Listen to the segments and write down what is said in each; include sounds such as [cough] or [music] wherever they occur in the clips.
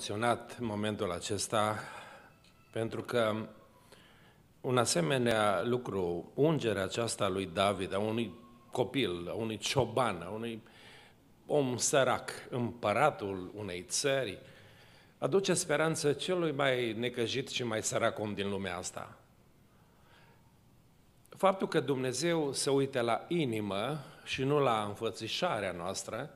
emoționat momentul acesta pentru că un asemenea lucru, ungerea aceasta lui David, a unui copil, a unui cioban, a unui om sărac, împăratul unei țări, aduce speranță celui mai necăjit și mai sărac om din lumea asta. Faptul că Dumnezeu se uite la inimă și nu la înfățișarea noastră,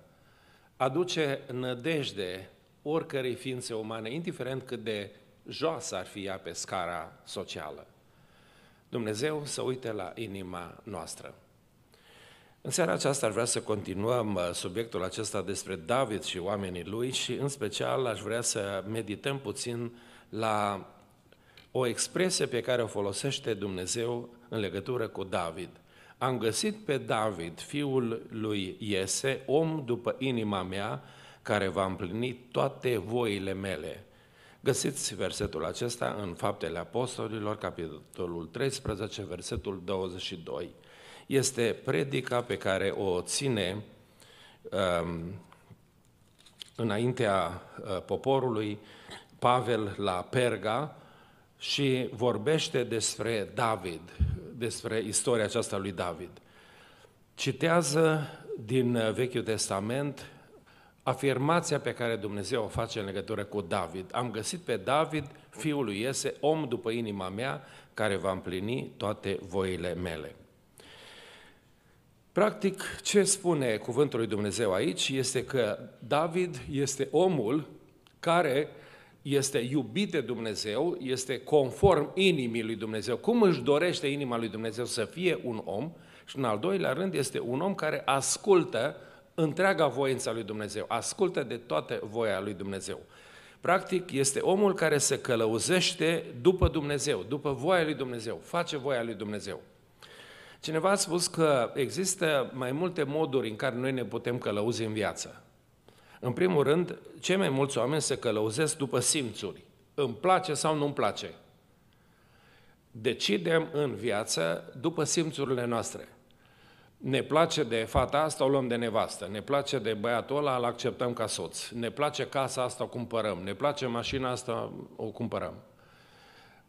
aduce nădejde oricărei ființe umane, indiferent cât de joasă ar fi ea pe scara socială. Dumnezeu să uite la inima noastră. În seara aceasta aș vrea să continuăm uh, subiectul acesta despre David și oamenii lui și în special aș vrea să medităm puțin la o expresie pe care o folosește Dumnezeu în legătură cu David. Am găsit pe David, fiul lui Iese, om după inima mea, care va împlini toate voile mele. Găsiți versetul acesta în Faptele Apostolilor, capitolul 13, versetul 22. Este predica pe care o ține um, înaintea uh, poporului Pavel la Perga și vorbește despre David, despre istoria aceasta lui David. Citează din uh, Vechiul Testament afirmația pe care Dumnezeu o face în legătură cu David. Am găsit pe David, fiul lui Iese, om după inima mea, care va împlini toate voile mele. Practic, ce spune cuvântul lui Dumnezeu aici este că David este omul care este iubit de Dumnezeu, este conform inimii lui Dumnezeu. Cum își dorește inima lui Dumnezeu să fie un om? Și în al doilea rând este un om care ascultă întreaga voință a lui Dumnezeu, ascultă de toată voia lui Dumnezeu. Practic, este omul care se călăuzește după Dumnezeu, după voia lui Dumnezeu, face voia lui Dumnezeu. Cineva a spus că există mai multe moduri în care noi ne putem călăuzi în viață. În primul rând, cei mai mulți oameni se călăuzesc după simțuri. Îmi place sau nu mi place. Decidem în viață după simțurile noastre ne place de fata asta, o luăm de nevastă, ne place de băiatul ăla, îl acceptăm ca soț, ne place casa asta, o cumpărăm, ne place mașina asta, o cumpărăm.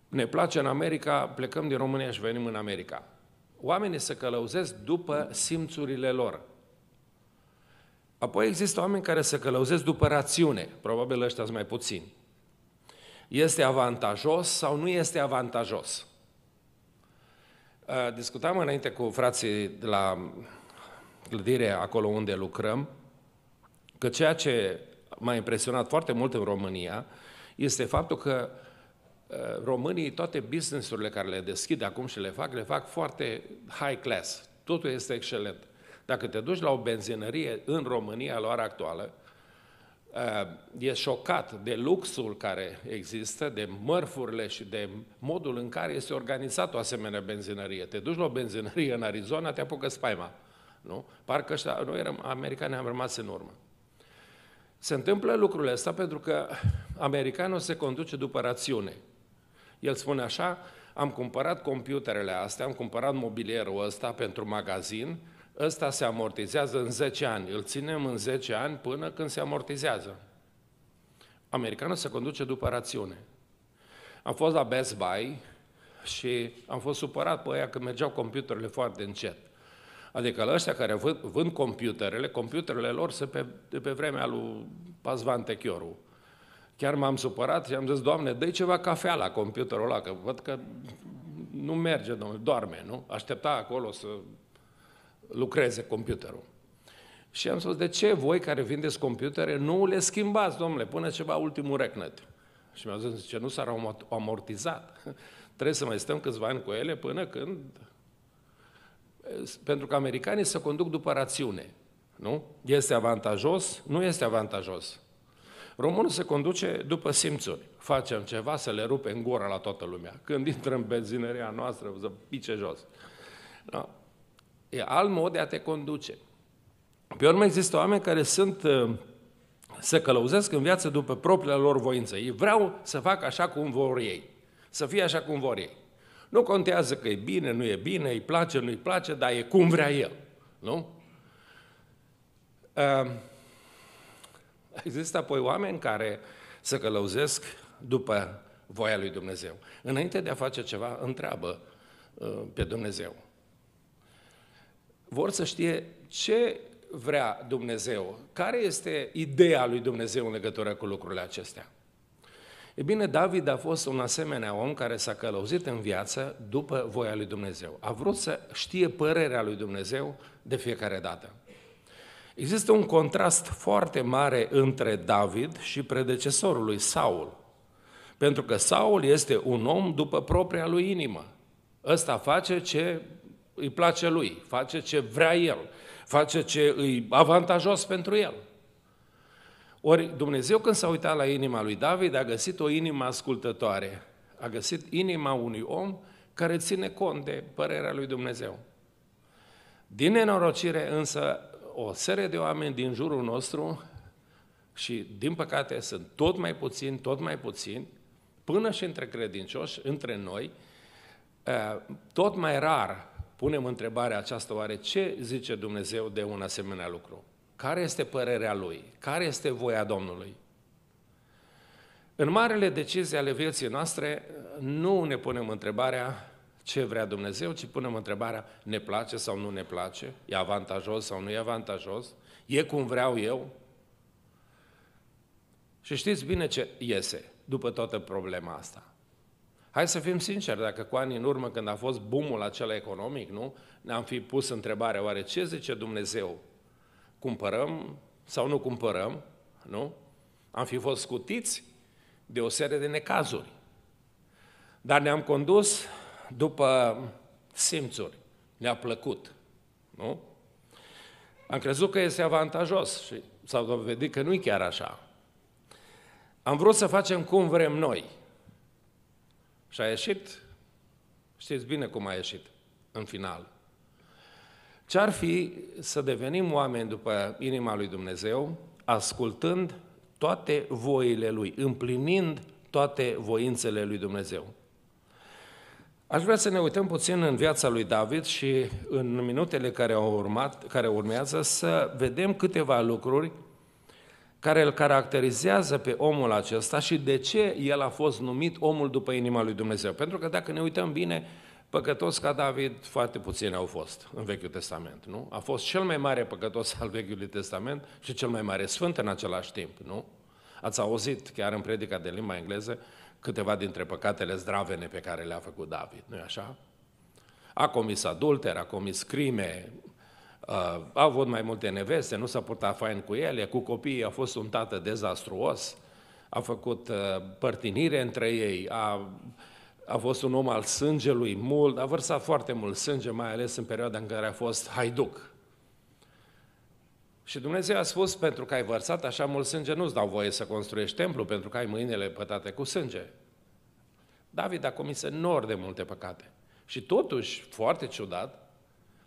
Ne place în America, plecăm din România și venim în America. Oamenii se călăuzesc după simțurile lor. Apoi există oameni care se călăuzesc după rațiune, probabil ăștia sunt mai puțini. Este avantajos sau nu este avantajos? Discutam înainte cu frații de la clădire, acolo unde lucrăm, că ceea ce m-a impresionat foarte mult în România este faptul că românii toate businessurile care le deschid acum și le fac, le fac foarte high class. Totul este excelent. Dacă te duci la o benzinărie în România la ora actuală, e șocat de luxul care există, de mărfurile și de modul în care este organizat o asemenea benzinărie. Te duci la o benzinărie în Arizona, te apucă spaima. Nu? Parcă ăștia, noi eram, americani am rămas în urmă. Se întâmplă lucrurile astea pentru că americanul se conduce după rațiune. El spune așa, am cumpărat computerele astea, am cumpărat mobilierul ăsta pentru magazin, ăsta se amortizează în 10 ani. Îl ținem în 10 ani până când se amortizează. Americanul se conduce după rațiune. Am fost la Best Buy și am fost supărat pe aia că mergeau computerele foarte încet. Adică la ăștia care vând, vând computerele, computerele lor sunt pe, de pe vremea lui Pazvan Techioru. Chiar m-am supărat și am zis, Doamne, dă ceva cafea la computerul ăla, că văd că nu merge, domnule, doarme, nu? Aștepta acolo să lucreze computerul. Și am spus, de ce voi care vindeți computere nu le schimbați, domnule, până ceva ultimul recnet? Și mi-a zis, ce nu s-ar amortizat. [laughs] Trebuie să mai stăm câțiva ani cu ele până când... Pentru că americanii se conduc după rațiune. Nu? Este avantajos? Nu este avantajos. Românul se conduce după simțuri. Facem ceva să le rupe în gură la toată lumea. Când intră în benzineria noastră, să pice jos. Da? E alt mod de a te conduce. Pe urmă există oameni care sunt uh, să călăuzesc în viață după propria lor voință. Ei vreau să fac așa cum vor ei, să fie așa cum vor ei. Nu contează că e bine, nu e bine, îi place, nu îi place, dar e cum vrea el. Nu? Uh, există apoi oameni care să călăuzesc după voia lui Dumnezeu. Înainte de a face ceva, întreabă uh, pe Dumnezeu vor să știe ce vrea Dumnezeu, care este ideea lui Dumnezeu în legătură cu lucrurile acestea. E bine, David a fost un asemenea om care s-a călăuzit în viață după voia lui Dumnezeu. A vrut să știe părerea lui Dumnezeu de fiecare dată. Există un contrast foarte mare între David și predecesorul lui Saul. Pentru că Saul este un om după propria lui inimă. Ăsta face ce îi place lui, face ce vrea el, face ce îi avantajos pentru el. Ori Dumnezeu când s-a uitat la inima lui David, a găsit o inimă ascultătoare, a găsit inima unui om care ține cont de părerea lui Dumnezeu. Din nenorocire însă, o serie de oameni din jurul nostru și din păcate sunt tot mai puțini, tot mai puțini, până și între credincioși, între noi, eh, tot mai rar punem întrebarea aceasta, oare ce zice Dumnezeu de un asemenea lucru? Care este părerea Lui? Care este voia Domnului? În marele decizii ale vieții noastre nu ne punem întrebarea ce vrea Dumnezeu, ci punem întrebarea ne place sau nu ne place, e avantajos sau nu e avantajos, e cum vreau eu. Și știți bine ce iese după toată problema asta. Hai să fim sinceri, dacă cu ani în urmă, când a fost bumul acela economic, nu? Ne-am fi pus întrebarea, oare ce zice Dumnezeu? Cumpărăm sau nu cumpărăm? Nu? Am fi fost scutiți de o serie de necazuri. Dar ne-am condus după simțuri. Ne-a plăcut. Nu? Am crezut că este avantajos și s-a dovedit că nu e chiar așa. Am vrut să facem cum vrem noi, și a ieșit, știți bine cum a ieșit în final. Ce-ar fi să devenim oameni după inima lui Dumnezeu, ascultând toate voile Lui, împlinind toate voințele lui Dumnezeu. Aș vrea să ne uităm puțin în viața lui David și în minutele care, au urmat, care urmează să vedem câteva lucruri care îl caracterizează pe omul acesta și de ce el a fost numit omul după inima lui Dumnezeu. Pentru că dacă ne uităm bine, păcătos ca David foarte puțini au fost în Vechiul Testament, nu? A fost cel mai mare păcătos al Vechiului Testament și cel mai mare sfânt în același timp, nu? Ați auzit chiar în predica de limba engleză câteva dintre păcatele zdravene pe care le-a făcut David, nu-i așa? A comis adulter, a comis crime, Uh, au avut mai multe neveste, nu s-a purtat fain cu ele, cu copiii a fost un tată dezastruos, a făcut uh, părtinire între ei, a, a fost un om al sângelui mult, a vărsat foarte mult sânge, mai ales în perioada în care a fost haiduc. Și Dumnezeu a spus, pentru că ai vărsat așa mult sânge, nu-ți dau voie să construiești templu, pentru că ai mâinile pătate cu sânge. David a comis enorm de multe păcate. Și totuși, foarte ciudat,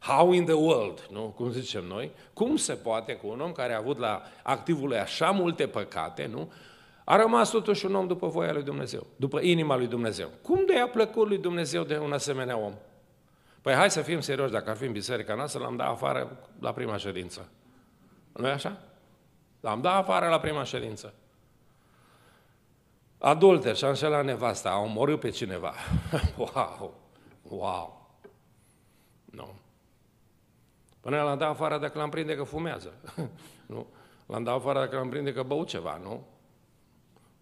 How in the world, nu? cum zicem noi, cum se poate cu un om care a avut la activul lui așa multe păcate, nu? a rămas totuși un om după voia lui Dumnezeu, după inima lui Dumnezeu. Cum de a plăcut lui Dumnezeu de un asemenea om? Păi hai să fim serioși, dacă ar fi în biserica noastră, l-am dat afară la prima ședință. nu e așa? L-am dat afară la prima ședință. Adulter și-a înșelat nevasta, a omorât pe cineva. [laughs] wow! Wow! Nu. No. Până l-am dat afară dacă l-am prinde că fumează. [laughs] nu? L-am dat afară dacă l-am prinde că bău ceva, nu?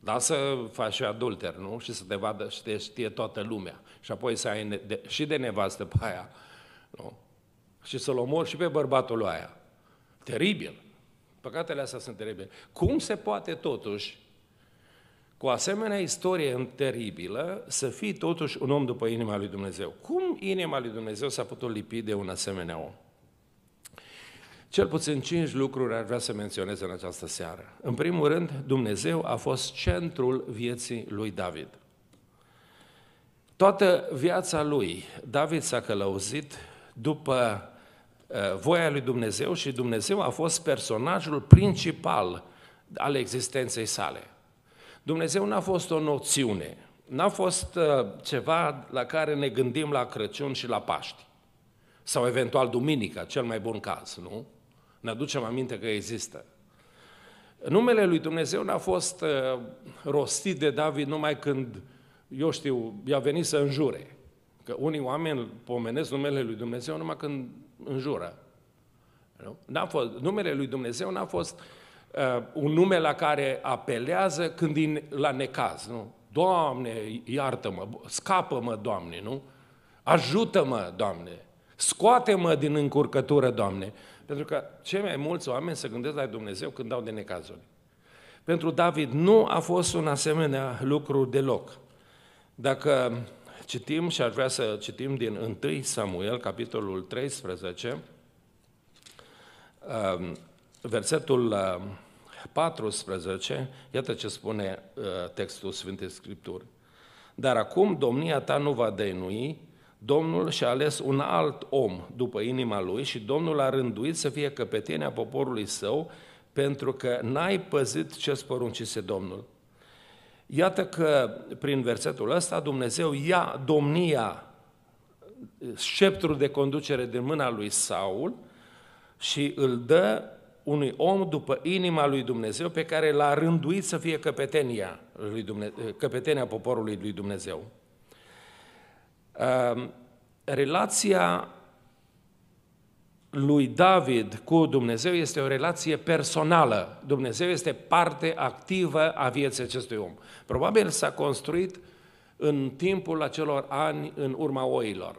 Da să faci și adulter, nu? Și să te vadă, și te știe toată lumea. Și apoi să ai de, și de nevastă pe aia, nu? Și să-l omori și pe bărbatul aia. Teribil. Păcatele astea sunt teribile. Cum se poate totuși, cu asemenea istorie teribilă, să fii totuși un om după inima lui Dumnezeu? Cum inima lui Dumnezeu s-a putut lipi de un asemenea om? Cel puțin cinci lucruri ar vrea să menționez în această seară. În primul rând, Dumnezeu a fost centrul vieții lui David. Toată viața lui, David s-a călăuzit după eh, voia lui Dumnezeu și Dumnezeu a fost personajul principal al existenței sale. Dumnezeu n-a fost o noțiune, n-a fost eh, ceva la care ne gândim la Crăciun și la Paști, sau eventual Duminica, cel mai bun caz, nu? Ne aducem aminte că există. Numele lui Dumnezeu n-a fost uh, rostit de David numai când, eu știu, i-a venit să înjure. Că unii oameni pomenesc numele lui Dumnezeu numai când înjură. Nu? N-a fost, numele lui Dumnezeu n-a fost uh, un nume la care apelează când din, la necaz, nu? Doamne, iartă-mă, scapă-mă, Doamne, nu? Ajută-mă, Doamne, scoate-mă din încurcătură, Doamne. Pentru că cei mai mulți oameni se gândesc la Dumnezeu când dau de necazuri. Pentru David nu a fost un asemenea lucru deloc. Dacă citim, și ar vrea să citim din 1 Samuel, capitolul 13, um, versetul 14, um, iată ce spune uh, textul Sfintei Scripturi. Dar acum domnia ta nu va dăinui, Domnul și-a ales un alt om după inima lui și Domnul a rânduit să fie căpetenia poporului său pentru că n-ai păzit ce-ți Domnul. Iată că prin versetul ăsta Dumnezeu ia domnia, sceptrul de conducere din mâna lui Saul și îl dă unui om după inima lui Dumnezeu pe care l-a rânduit să fie căpetenia, lui Dumnezeu, căpetenia poporului lui Dumnezeu. Ehm, relația lui David cu Dumnezeu este o relație personală. Dumnezeu este parte activă a vieții acestui om. Probabil s-a construit în timpul acelor ani în urma oilor,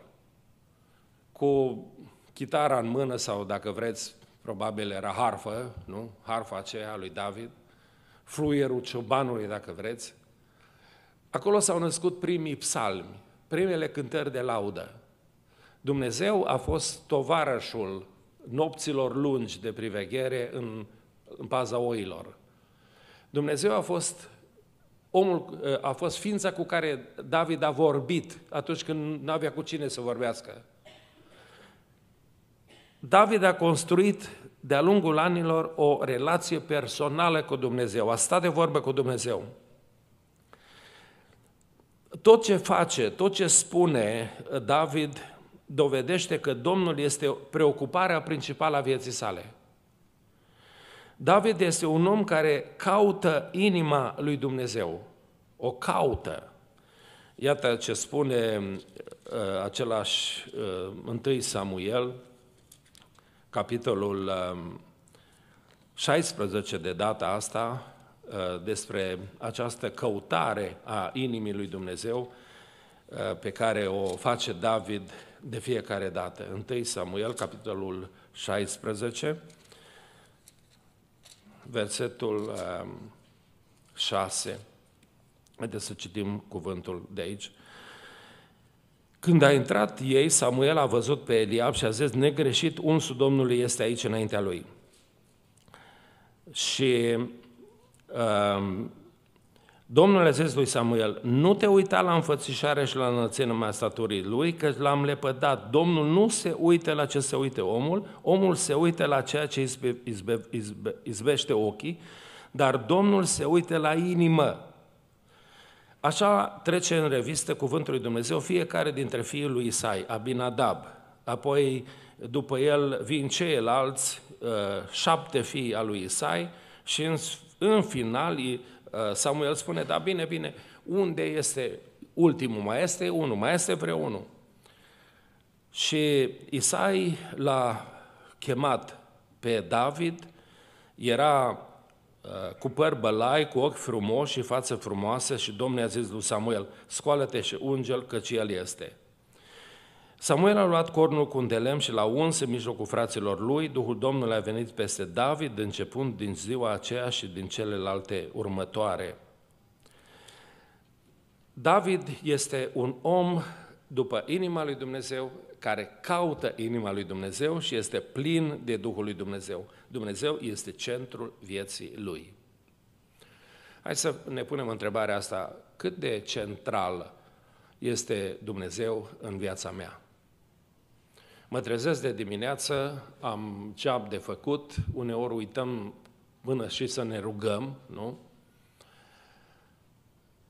cu chitara în mână sau, dacă vreți, probabil era harfă, nu? Harfa aceea lui David, fluierul ciobanului, dacă vreți. Acolo s-au născut primii psalmi primele cântări de laudă. Dumnezeu a fost tovarășul nopților lungi de priveghere în, în paza oilor. Dumnezeu a fost omul, a fost ființa cu care David a vorbit atunci când nu avea cu cine să vorbească. David a construit de-a lungul anilor o relație personală cu Dumnezeu, a stat de vorbă cu Dumnezeu. Tot ce face, tot ce spune uh, David, dovedește că Domnul este preocuparea principală a vieții sale. David este un om care caută inima lui Dumnezeu. O caută. Iată ce spune uh, același uh, 1 Samuel, capitolul uh, um, 16 de data asta, Uh, despre această căutare a inimii lui Dumnezeu uh, pe care o face David de fiecare dată. 1 Samuel, capitolul 16, versetul 6. Um, Haideți să citim cuvântul de aici. Când a intrat ei, Samuel a văzut pe Eliab și a zis, negreșit, unsul Domnului este aici înaintea lui. Și Ehm, Domnul a zis lui Samuel, nu te uita la înfățișare și la înălțimea staturii lui, că l-am lepădat. Domnul nu se uită la ce se uite omul, omul se uită la ceea ce izbe, izbe, izbe, izbește ochii, dar Domnul se uită la inimă. Așa trece în revistă cuvântul lui Dumnezeu fiecare dintre fiii lui Isai, Abinadab, apoi după el vin ceilalți eh, șapte fii al lui Isai și în în final, uh, Samuel spune, da, bine, bine, unde este ultimul? Mai este unul, mai este vreunul. Și Isai l-a chemat pe David, era uh, cu păr bălai, cu ochi frumoși și față frumoasă și Domnul i-a zis lui Samuel, scoală-te și ungel, căci el este. Samuel a luat cornul cu un delem și l-a uns în mijlocul fraților lui, Duhul Domnului a venit peste David, începând din ziua aceea și din celelalte următoare. David este un om după inima lui Dumnezeu, care caută inima lui Dumnezeu și este plin de Duhul lui Dumnezeu. Dumnezeu este centrul vieții lui. Hai să ne punem întrebarea asta, cât de central este Dumnezeu în viața mea? Mă trezesc de dimineață, am am de făcut, uneori uităm până și să ne rugăm, nu?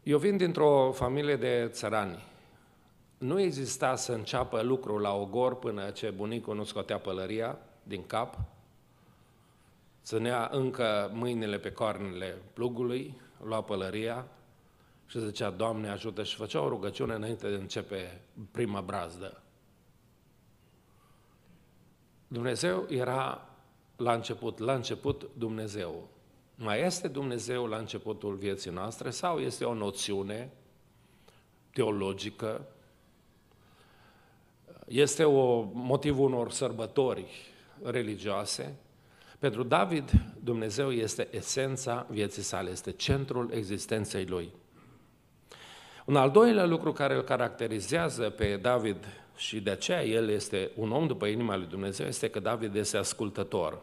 Eu vin dintr-o familie de țărani. Nu exista să înceapă lucrul la ogor până ce bunicul nu scotea pălăria din cap, ținea încă mâinile pe coarnele plugului, lua pălăria și zicea, Doamne ajută, și făcea o rugăciune înainte de începe prima brazdă. Dumnezeu era la început, la început Dumnezeu. Mai este Dumnezeu la începutul vieții noastre sau este o noțiune teologică? Este o motivul unor sărbători religioase? Pentru David, Dumnezeu este esența vieții sale, este centrul existenței lui. Un al doilea lucru care îl caracterizează pe David și de aceea el este un om după inima lui Dumnezeu, este că David este ascultător.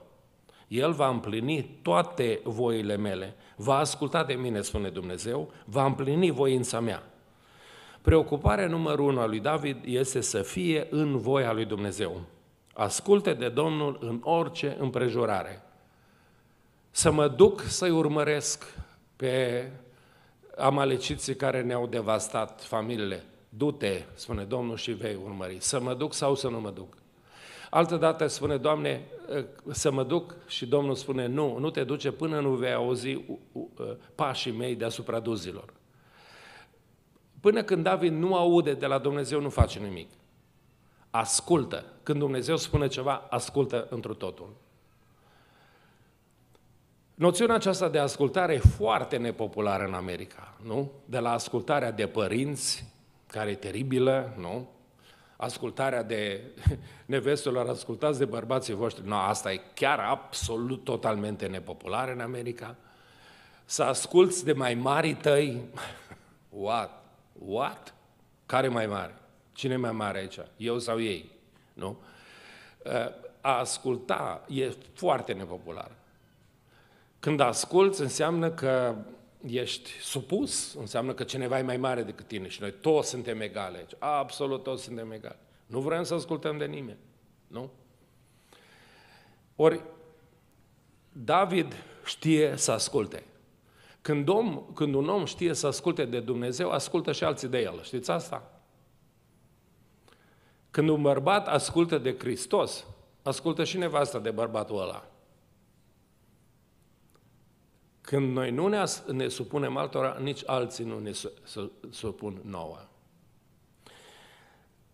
El va împlini toate voile mele, va asculta de mine, spune Dumnezeu, va împlini voința mea. Preocuparea numărul unu a lui David este să fie în voia lui Dumnezeu. Asculte de Domnul în orice împrejurare. Să mă duc să-i urmăresc pe amaleciții care ne-au devastat familiile Du-te, spune Domnul, și vei urmări. Să mă duc sau să nu mă duc? Altă dată spune, Doamne, ă, să mă duc și Domnul spune, nu, nu te duce până nu vei auzi ă, pașii mei deasupra duzilor. Până când David nu aude de la Dumnezeu, nu face nimic. Ascultă. Când Dumnezeu spune ceva, ascultă întru totul. Noțiunea aceasta de ascultare e foarte nepopulară în America, nu? De la ascultarea de părinți, care e teribilă, nu? Ascultarea de [laughs] nevestelor, ascultați de bărbații voștri, nu, asta e chiar absolut totalmente nepopulară în America. Să asculți de mai mari tăi, [laughs] what? What? Care mai mare? Cine mai mare aici? Eu sau ei? Nu? A asculta e foarte nepopular. Când asculți, înseamnă că ești supus, înseamnă că cineva e mai mare decât tine și noi toți suntem egale. Absolut toți suntem egali. Nu vrem să ascultăm de nimeni. Nu? Ori, David știe să asculte. Când, om, când un om știe să asculte de Dumnezeu, ascultă și alții de el. Știți asta? Când un bărbat ascultă de Hristos, ascultă și nevasta de bărbatul ăla. Când noi nu ne, ne supunem altora, nici alții nu ne su, su, supun nouă.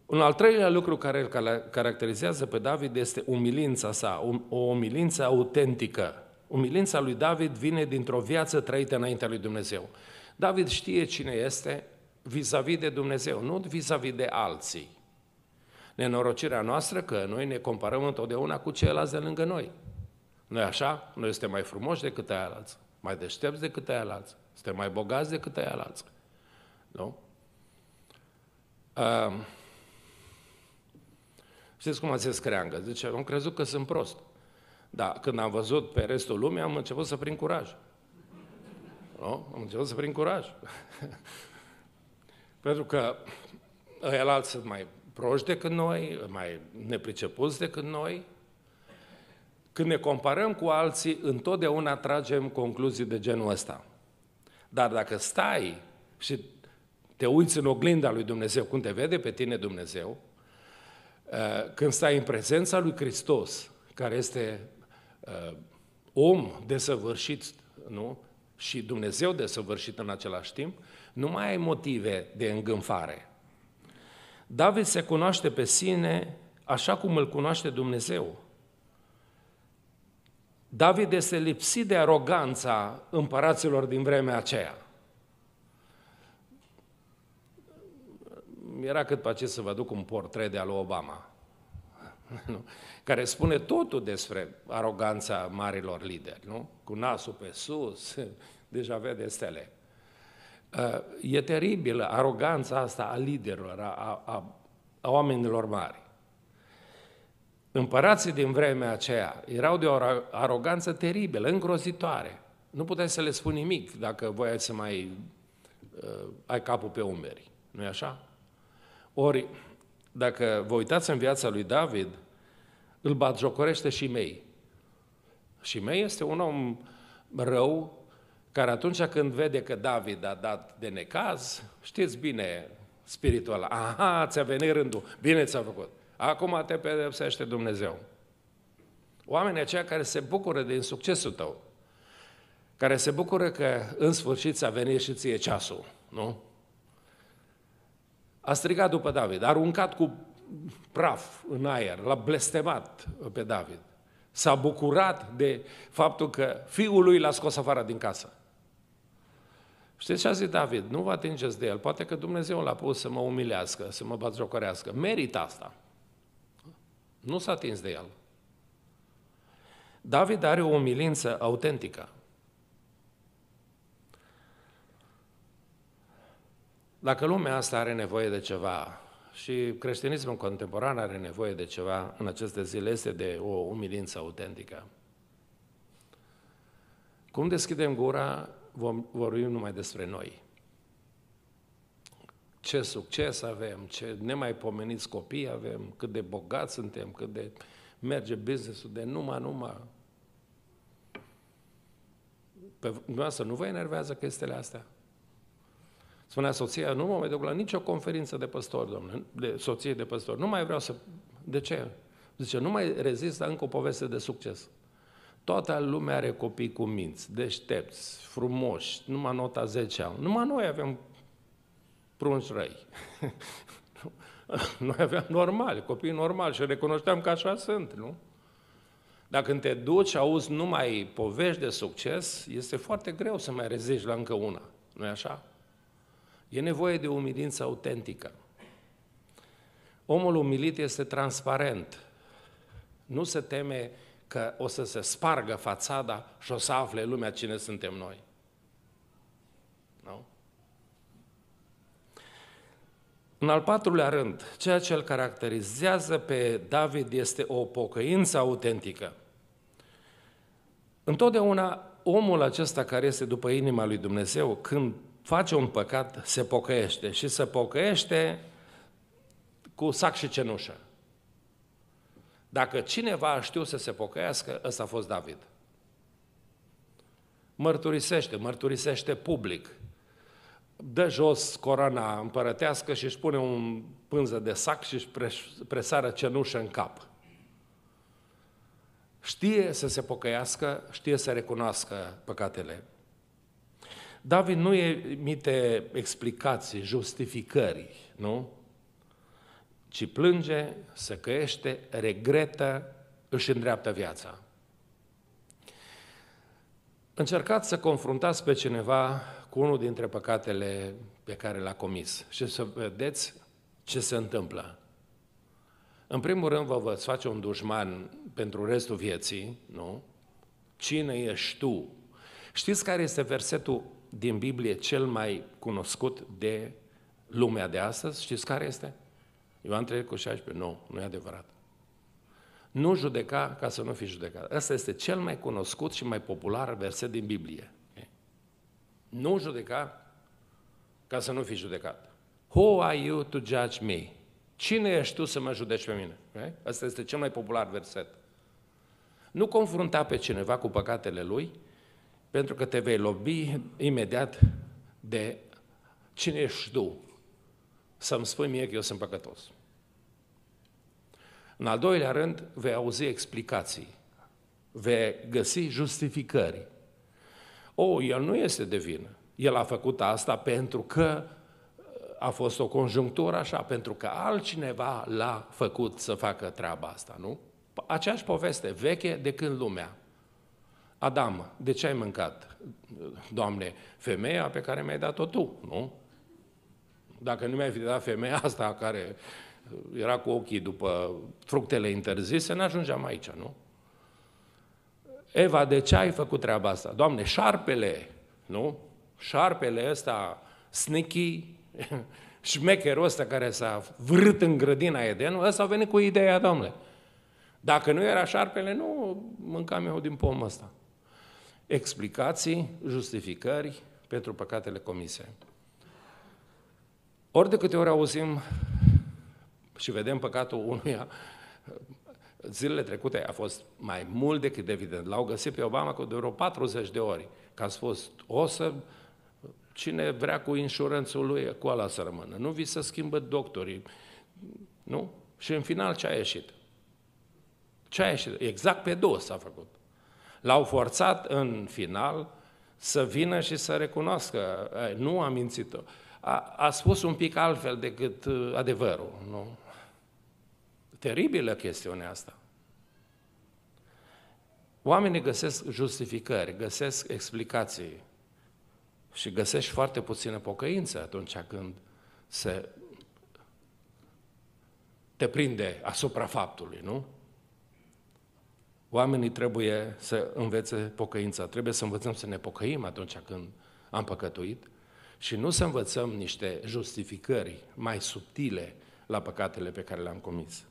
Un al treilea lucru care îl caracterizează pe David este umilința sa, um, o umilință autentică. Umilința lui David vine dintr-o viață trăită înaintea lui Dumnezeu. David știe cine este vis-a-vis de Dumnezeu, nu vis-a-vis de alții. Nenorocirea noastră că noi ne comparăm întotdeauna cu ceilalți de lângă noi. Noi așa? Noi suntem mai frumoși decât alții mai deștepți decât ai alați, suntem mai bogați decât ai alați. Nu? Uh, știți cum a zis creangă? Zice, am crezut că sunt prost. Dar când am văzut pe restul lumii, am început să prind curaj. Nu? Am început să prind curaj. [laughs] Pentru că ăia sunt mai proști decât noi, mai nepricepuți decât noi, când ne comparăm cu alții, întotdeauna tragem concluzii de genul ăsta. Dar dacă stai și te uiți în oglinda lui Dumnezeu, cum te vede pe tine Dumnezeu, uh, când stai în prezența lui Hristos, care este uh, om desăvârșit, nu? Și Dumnezeu desăvârșit în același timp, nu mai ai motive de îngânfare. David se cunoaște pe sine așa cum îl cunoaște Dumnezeu. David este lipsit de aroganța împăraților din vremea aceea. Era cât pe să vă duc un portret de al lui Obama, [laughs] care spune totul despre aroganța marilor lideri, nu? Cu nasul pe sus, [laughs] deja vede stele. Uh, e teribilă aroganța asta a liderilor, a, a, a oamenilor mari. Împărații din vremea aceea erau de o aroganță teribilă, îngrozitoare. Nu puteai să le spui nimic dacă voiai să mai uh, ai capul pe umeri. nu-i așa? Ori, dacă vă uitați în viața lui David, îl batjocorește și mei. Și mei este un om rău, care atunci când vede că David a dat de necaz, știți bine spiritual, aha, ți-a venit rândul, bine ți-a făcut acum te pedepsește Dumnezeu. Oamenii aceia care se bucură din succesul tău, care se bucură că în sfârșit s-a venit și ție ceasul, nu? A strigat după David, a aruncat cu praf în aer, l-a blestemat pe David. S-a bucurat de faptul că fiul lui l-a scos afară din casă. Știți ce a zis David? Nu vă atingeți de el. Poate că Dumnezeu l-a pus să mă umilească, să mă batjocorească. Merită asta. Nu s-a atins de el. David are o umilință autentică. Dacă lumea asta are nevoie de ceva și creștinismul contemporan are nevoie de ceva în aceste zile, este de o umilință autentică. Cum deschidem gura, vom, vorbim numai despre noi ce succes avem, ce nemaipomeniți copii avem, cât de bogați suntem, cât de merge businessul de numai, numai. Pe dumneavoastră nu vă enervează chestiile astea? Spunea soția, nu mă mai duc la nicio conferință de păstor, domnule, de soție de păstor. Nu mai vreau să... De ce? Zice, nu mai rezist la încă o poveste de succes. Toată lumea are copii cu minți, deștepți, frumoși, numai nota 10 ani. Numai noi avem prunci răi. [laughs] Noi aveam normali, copii normali și recunoșteam că așa sunt, nu? Dar când te duci, auzi numai povești de succes, este foarte greu să mai rezici la încă una. nu e așa? E nevoie de umilință autentică. Omul umilit este transparent. Nu se teme că o să se spargă fațada și o să afle lumea cine suntem noi. În al patrulea rând, ceea ce îl caracterizează pe David este o pocăință autentică. Întotdeauna omul acesta care este după inima lui Dumnezeu, când face un păcat, se pocăiește și se pocăiește cu sac și cenușă. Dacă cineva a știut să se pocăiască, ăsta a fost David. Mărturisește, mărturisește public – dă jos corona împărătească și își pune un pânză de sac și își presară cenușă în cap. Știe să se pocăiască, știe să recunoască păcatele. David nu emite explicații, justificări, nu? Ci plânge, se căiește, regretă, își îndreaptă viața. Încercați să confruntați pe cineva cu unul dintre păcatele pe care l-a comis și să vedeți ce se întâmplă. În primul rând vă vă face un dușman pentru restul vieții, nu? Cine ești tu? Știți care este versetul din Biblie cel mai cunoscut de lumea de astăzi? Știți care este? Ioan 3 cu 16, nu, nu e adevărat. Nu judeca ca să nu fii judecat. Ăsta este cel mai cunoscut și mai popular verset din Biblie. Nu judeca ca să nu fii judecat. Who are you to judge me? Cine ești tu să mă judeci pe mine? Asta este cel mai popular verset. Nu confrunta pe cineva cu păcatele lui, pentru că te vei lobi imediat de cine ești tu să-mi spui mie că eu sunt păcătos. În al doilea rând, vei auzi explicații, vei găsi justificări o, oh, el nu este de vină. El a făcut asta pentru că uh, a fost o conjunctură așa, pentru că altcineva l-a făcut să facă treaba asta, nu? Aceeași poveste veche de când lumea. Adam, de ce ai mâncat, uh, Doamne, femeia pe care mi-ai dat-o Tu, nu? Dacă nu mi-ai fi dat femeia asta care uh, era cu ochii după fructele interzise, n-ajungeam aici, nu? Eva, de ce ai făcut treaba asta? Doamne, șarpele, nu? Șarpele ăsta, sneaky, [laughs] șmecherul ăsta care s-a vrât în grădina Edenului, ăsta a venit cu ideea, domnule. Dacă nu era șarpele, nu mâncam eu din pomul ăsta. Explicații, justificări pentru păcatele comise. Ori de câte ori auzim și vedem păcatul unuia, Zilele trecute a fost mai mult decât evident. L-au găsit pe Obama cu de vreo 40 de ori, că a spus, o să... Cine vrea cu insurânțul lui, cu ala să rămână. Nu vi se schimbă doctorii. Nu? Și în final ce a ieșit? Ce a ieșit? Exact pe două s-a făcut. L-au forțat în final să vină și să recunoască. Nu a mințit-o. A, a spus un pic altfel decât uh, adevărul. Nu? teribilă chestiunea asta. Oamenii găsesc justificări, găsesc explicații și găsești foarte puțină pocăință atunci când se te prinde asupra faptului, nu? Oamenii trebuie să învețe pocăința, trebuie să învățăm să ne pocăim atunci când am păcătuit și nu să învățăm niște justificări mai subtile la păcatele pe care le-am comis.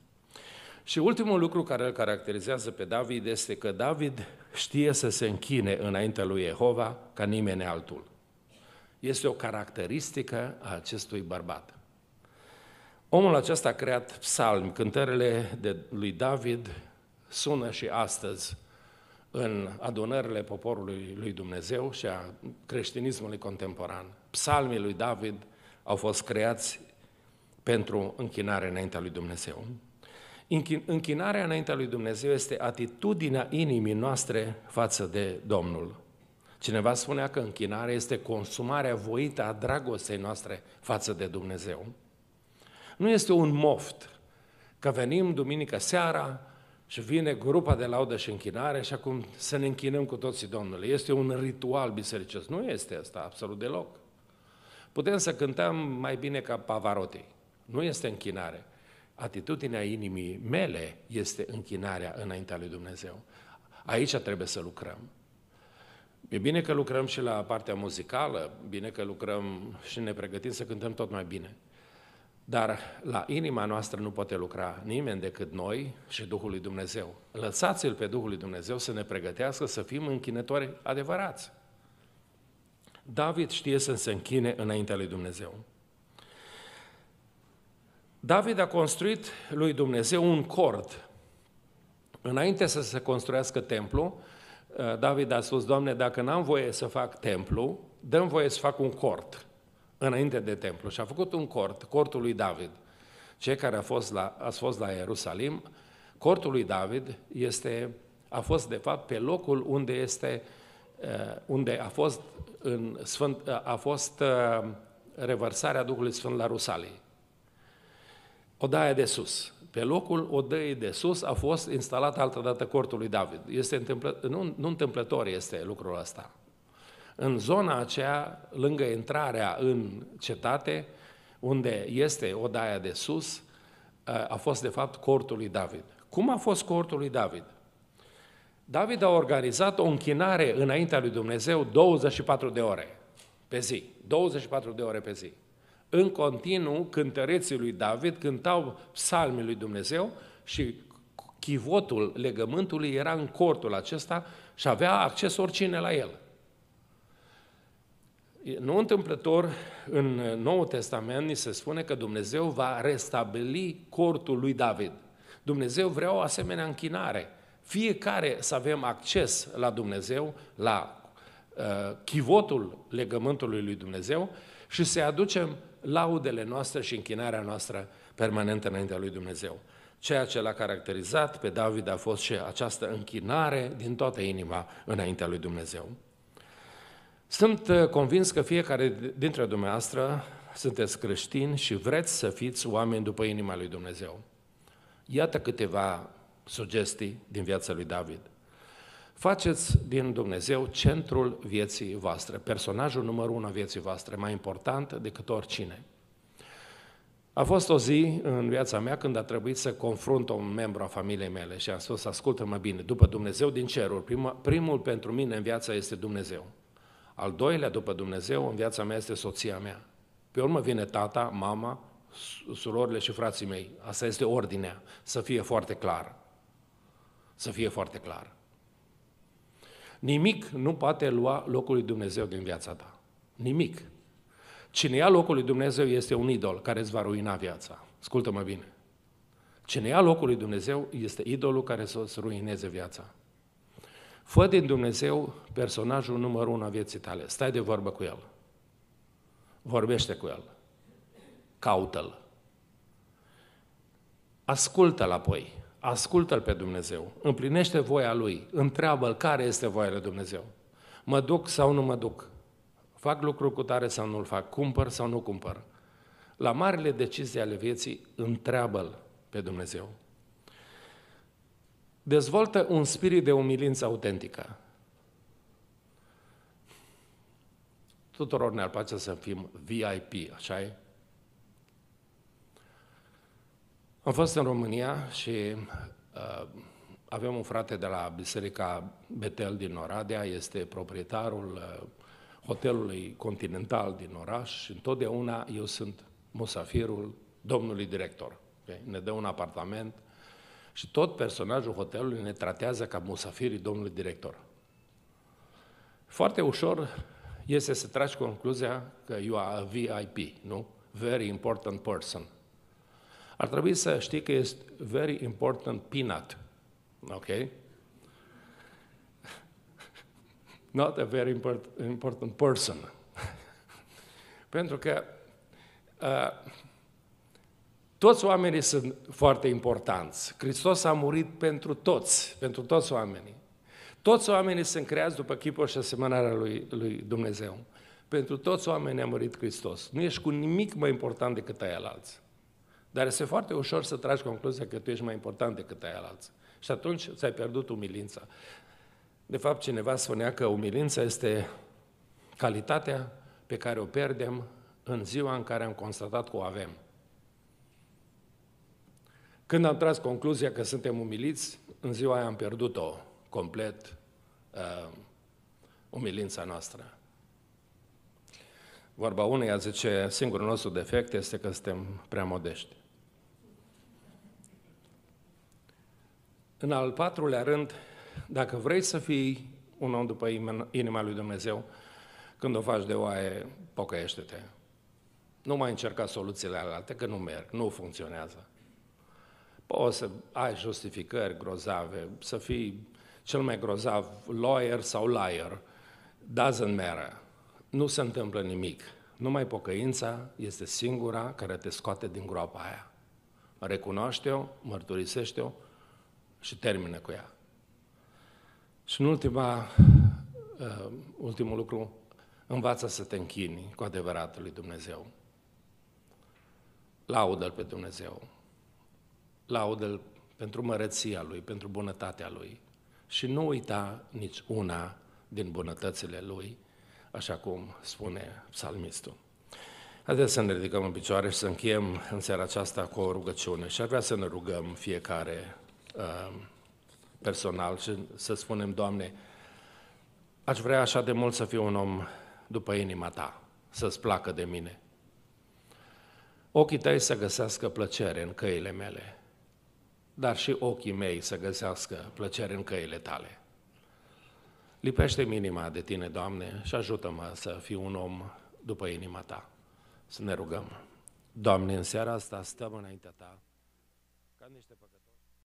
Și ultimul lucru care îl caracterizează pe David este că David știe să se închine înaintea lui Jehova ca nimeni altul. Este o caracteristică a acestui bărbat. Omul acesta a creat psalmi, cântările de lui David sună și astăzi în adunările poporului lui Dumnezeu și a creștinismului contemporan. Psalmii lui David au fost creați pentru închinare înaintea lui Dumnezeu. Închinarea înaintea lui Dumnezeu este atitudinea inimii noastre față de Domnul. Cineva spunea că închinarea este consumarea voită a dragostei noastre față de Dumnezeu. Nu este un moft că venim duminică seara și vine grupa de laudă și închinare și acum să ne închinăm cu toții Domnului. Este un ritual bisericesc. Nu este asta absolut deloc. Putem să cântăm mai bine ca Pavarotti. Nu este închinare. Atitudinea inimii mele este închinarea înaintea lui Dumnezeu. Aici trebuie să lucrăm. E bine că lucrăm și la partea muzicală, bine că lucrăm și ne pregătim să cântăm tot mai bine. Dar la inima noastră nu poate lucra nimeni decât noi și Duhul lui Dumnezeu. Lăsați-L pe Duhul lui Dumnezeu să ne pregătească să fim închinători adevărați. David știe să se închine înaintea lui Dumnezeu. David a construit lui Dumnezeu un cort. Înainte să se construiască templu, uh, David a spus, Doamne, dacă n-am voie să fac templu, dăm voie să fac un cort înainte de templu. Și a făcut un cort, cortul lui David. Cei care a fost la, a fost la Ierusalim, cortul lui David este, a fost de fapt pe locul unde este uh, unde a fost, în Sfânt, uh, a fost revărsarea Duhului Sfânt la Rusalii odaia de sus. Pe locul odăii de sus a fost instalat altă dată cortul lui David. Este întâmplă, nu, nu întâmplător este lucrul ăsta. În zona aceea, lângă intrarea în cetate, unde este odaia de sus, a fost de fapt cortul lui David. Cum a fost cortul lui David? David a organizat o închinare înaintea lui Dumnezeu 24 de ore pe zi. 24 de ore pe zi în continuu cântăreții lui David cântau psalmii lui Dumnezeu și chivotul legământului era în cortul acesta și avea acces oricine la el. Nu întâmplător, în Noul Testament ni se spune că Dumnezeu va restabili cortul lui David. Dumnezeu vrea o asemenea închinare. Fiecare să avem acces la Dumnezeu, la uh, chivotul legământului lui Dumnezeu și să aducem laudele noastre și închinarea noastră permanentă înaintea lui Dumnezeu. Ceea ce l-a caracterizat pe David a fost și această închinare din toată inima înaintea lui Dumnezeu. Sunt uh, convins că fiecare dintre dumneavoastră sunteți creștini și vreți să fiți oameni după inima lui Dumnezeu. Iată câteva sugestii din viața lui David – Faceți din Dumnezeu centrul vieții voastre, personajul numărul unu a vieții voastre, mai important decât oricine. A fost o zi în viața mea când a trebuit să confrunt un membru a familiei mele și am spus, ascultă-mă bine, după Dumnezeu din ceruri, primul, pentru mine în viața este Dumnezeu. Al doilea după Dumnezeu în viața mea este soția mea. Pe urmă vine tata, mama, surorile și frații mei. Asta este ordinea, să fie foarte clar. Să fie foarte clar. Nimic nu poate lua locul lui Dumnezeu din viața ta. Nimic. Cine ia locul lui Dumnezeu este un idol care îți va ruina viața. Ascultă-mă bine. Cine ia locul lui Dumnezeu este idolul care să-ți ruineze viața. Fă din Dumnezeu personajul numărul unu a vieții tale. Stai de vorbă cu El. Vorbește cu El. Caută-L. Ascultă-L apoi. Ascultă-L pe Dumnezeu, împlinește voia Lui, întreabă-L care este voia Lui Dumnezeu. Mă duc sau nu mă duc? Fac lucru cu tare sau nu-l fac? Cumpăr sau nu cumpăr? La marile decizii ale vieții, întreabă-L pe Dumnezeu. Dezvoltă un spirit de umilință autentică. Tuturor ne-ar place să fim VIP, așa e? Am fost în România și uh, aveam un frate de la Biserica Betel din Oradea, este proprietarul uh, hotelului continental din oraș și întotdeauna eu sunt musafirul domnului director. Okay? Ne dă un apartament și tot personajul hotelului ne tratează ca musafirii domnului director. Foarte ușor este să tragi concluzia că you are a VIP, nu? Very important person. Ar trebui să știi că este very important peanut. Ok? Not a very important, person. [laughs] Pentru că uh, toți oamenii sunt foarte importanți. Hristos a murit pentru toți, pentru toți oamenii. Toți oamenii sunt creați după chipul și asemănarea lui, lui Dumnezeu. Pentru toți oamenii a murit Hristos. Nu ești cu nimic mai important decât ai alții. Dar este foarte ușor să tragi concluzia că tu ești mai important decât ai alții. Și atunci ți-ai pierdut umilința. De fapt, cineva spunea că umilința este calitatea pe care o pierdem în ziua în care am constatat că o avem. Când am tras concluzia că suntem umiliți, în ziua aia am pierdut-o complet, uh, umilința noastră. Vorba uneia zice, singurul nostru defect este că suntem prea modești. În al patrulea rând, dacă vrei să fii un om după inima lui Dumnezeu, când o faci de oaie, pocăiește-te. Nu mai încerca soluțiile alte, că nu merg, nu funcționează. Poți să ai justificări grozave, să fii cel mai grozav lawyer sau liar, doesn't matter. Nu se întâmplă nimic. Numai pocăința este singura care te scoate din groapa aia. Recunoaște-o, mărturisește-o și termină cu ea. Și în ultima, uh, ultimul lucru, învață să te închini cu adevărat lui Dumnezeu. Laudă-L pe Dumnezeu. Laudă-L pentru măreția Lui, pentru bunătatea Lui. Și nu uita nici una din bunătățile Lui, așa cum spune psalmistul. Haideți să ne ridicăm în picioare și să încheiem în seara aceasta cu o rugăciune și ar vrea să ne rugăm fiecare Um, personal și să spunem, Doamne, aș vrea așa de mult să fiu un om după inima Ta, să-ți placă de mine. Ochii tăi să găsească plăcere în căile mele, dar și ochii mei să găsească plăcere în căile Tale. Lipește minima de Tine, Doamne, și ajută-mă să fiu un om după inima Ta. Să ne rugăm. Doamne, în seara asta stăm înaintea Ta ca niște